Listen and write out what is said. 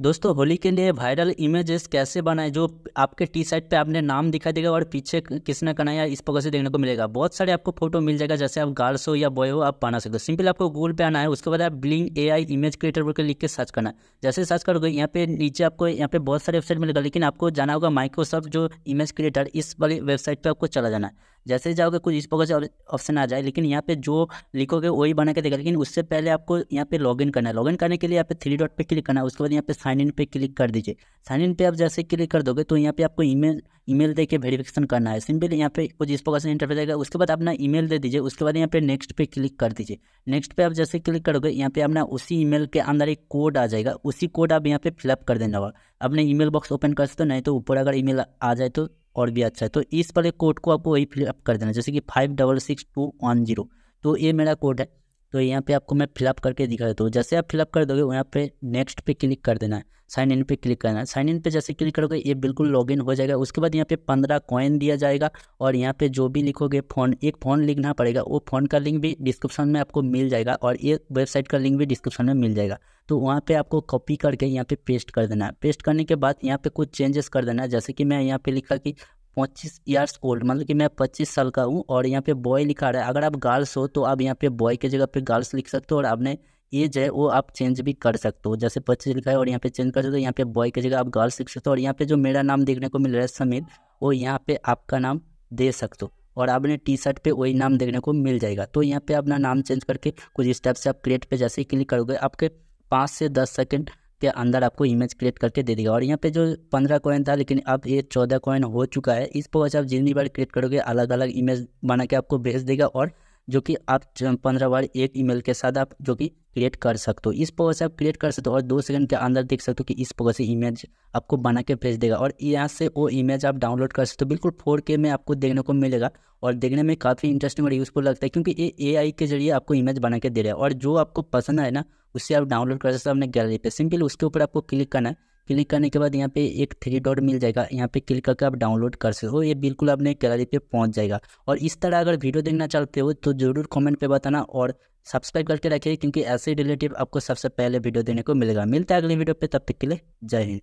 दोस्तों होली के लिए वायरल इमेजेस कैसे बनाए जो आपके टी शर्ट पे आपने नाम दिखा देगा और पीछे किसने कनाया इस प्रकार से देखने को मिलेगा बहुत सारे आपको फोटो मिल जाएगा जैसे आप गर्ल्स हो या बॉय हो आप बना सकते हो सिंपल आपको गूगल पे आना है उसके बाद आप ब्लिंग एआई इमेज क्रिएटर बोल लिख के सर्च करना है जैसे सर्च करोगे यहाँ पे नीचे आपको यहाँ पे बहुत सारे वेबसाइट मिलेगा लेकिन आपको जाना होगा माइक्रोसॉफ्ट जो इमेज क्रिएटर इस वाली वेबसाइट पर आपको चला जाना है जैसे जाओगे कुछ इस प्रकार से ऑप्शन आ जाए लेकिन यहाँ पे जो लिखोगे वही बना के देगा लेकिन उससे पहले आपको यहाँ पे लॉगिन करना है लॉगिन करने के लिए यहाँ पे थ्री डॉट पे क्लिक करना है उसके बाद यहाँ पे साइन इन पे क्लिक कर दीजिए साइन इन पे आप जैसे क्लिक कर दोगे तो यहाँ पे आपको ईमेल ईमेल दे के वेरीफिकेशन करना है सिंपल यहाँ पे कुछ इस प्रकार से इंटरव्यू देगा उसके बाद अपना मेल दे दीजिए उसके बाद यहाँ पे नेक्स्ट पे क्लिक कर दीजिए नेक्स्ट पे आप जैसे क्लिक करोगे यहाँ पे अपना उसी मेल के अंदर एक कोड आ जाएगा उसी कोड आप यहाँ पे फिलअप कर देना होगा अपने ईमेल बॉक्स ओपन कर सकते हो नहीं तो ऊपर अगर मेल आ जाए तो और भी अच्छा है तो इस वाले कोड को आपको वही फिलअप कर देना जैसे कि five double six two one zero तो ये मेरा कोड है तो यहाँ पे आपको मैं फिलअप करके दिखा देता हूँ जैसे आप फिलअप कर दोगे यहाँ पे नेक्स्ट पे क्लिक कर देना है साइन इन पे क्लिक करना है साइन इन पे जैसे क्लिक करोगे ये बिल्कुल लॉगिन हो जाएगा उसके बाद यहाँ पे पंद्रह कॉइन दिया जाएगा और यहाँ पे जो भी लिखोगे फ़ोन एक फ़ोन लिखना पड़ेगा वो फ़ोन का लिंक भी डिस्क्रिप्शन में आपको मिल जाएगा और ये वेबसाइट का लिंक भी डिस्क्रिप्शन में मिल जाएगा तो वहाँ पे आपको कॉपी करके यहाँ पे पेस्ट कर देना है पेस्ट करने के बाद यहाँ पे कुछ चेंजेस कर देना है जैसे कि मैं यहाँ पे लिखा कि पच्चीस ईयर्स ओल्ड मतलब कि मैं पच्चीस साल का हूँ और यहाँ पे बॉय लिखा रहा है अगर आप गर्ल्स हो तो आप यहाँ पे बॉय की जगह पे गर्ल्स लिख सकते हो और आपने एज है वो आप चेंज भी कर सकते हो जैसे पच्चीस लिखा है और यहाँ पे चेंज कर सकते हो यहाँ पे बॉय की जगह आप गर्ल्स लिख सकते हो और यहाँ पे जो मेरा नाम देखने को मिल रहा है समीर वो यहाँ पे आपका नाम दे सकते हो और आपने टी शर्ट पे वही नाम देखने को मिल जाएगा तो यहाँ पे अपना नाम चेंज करके कुछ स्टेप से आप क्रिएट पे जैसे ही क्लिक करोगे आपके पाँच से दस सेकेंड के अंदर आपको इमेज क्रिएट करके दे देगा और यहाँ पे जो पंद्रह कॉइन था लेकिन अब ये चौदह कॉइन हो चुका है इस पर आप जितनी बार क्रिएट करोगे अलग अलग इमेज बना के आपको भेज देगा और जो कि आप पंद्रह बार एक ईमेल के साथ आप जो कि क्रिएट कर सकते हो इस पवर से आप क्रिएट कर सकते हो और दो सेकंड के अंदर देख सकते हो कि इस पवर से इमेज आपको बना के भेज देगा और यहाँ से वो इमेज आप डाउनलोड कर सकते हो बिल्कुल फोर के में आपको देखने को मिलेगा और देखने में काफ़ी इंटरेस्टिंग और यूज़फुल लगता है क्योंकि ये ए के जरिए आपको इमेज बना के दे रहा है और जो आपको पसंद आए ना उसे आप डाउनलोड कर सकते हो अपने गैलरी पे सिंपल उसके ऊपर आपको क्लिक करना है क्लिक करने के बाद यहाँ पे एक थ्री डॉट मिल जाएगा यहाँ पे क्लिक करके आप डाउनलोड कर सकते हो ये बिल्कुल अपने गैलरी पे पहुँच जाएगा और इस तरह अगर वीडियो देखना चाहते हो तो ज़रूर कॉमेंट पर बताना और सब्सक्राइब करके रखिए क्योंकि ऐसे रिलेटिव आपको सबसे पहले वीडियो देने को मिलेगा मिलता है अगले वीडियो पर तब तक के लिए जय हिंद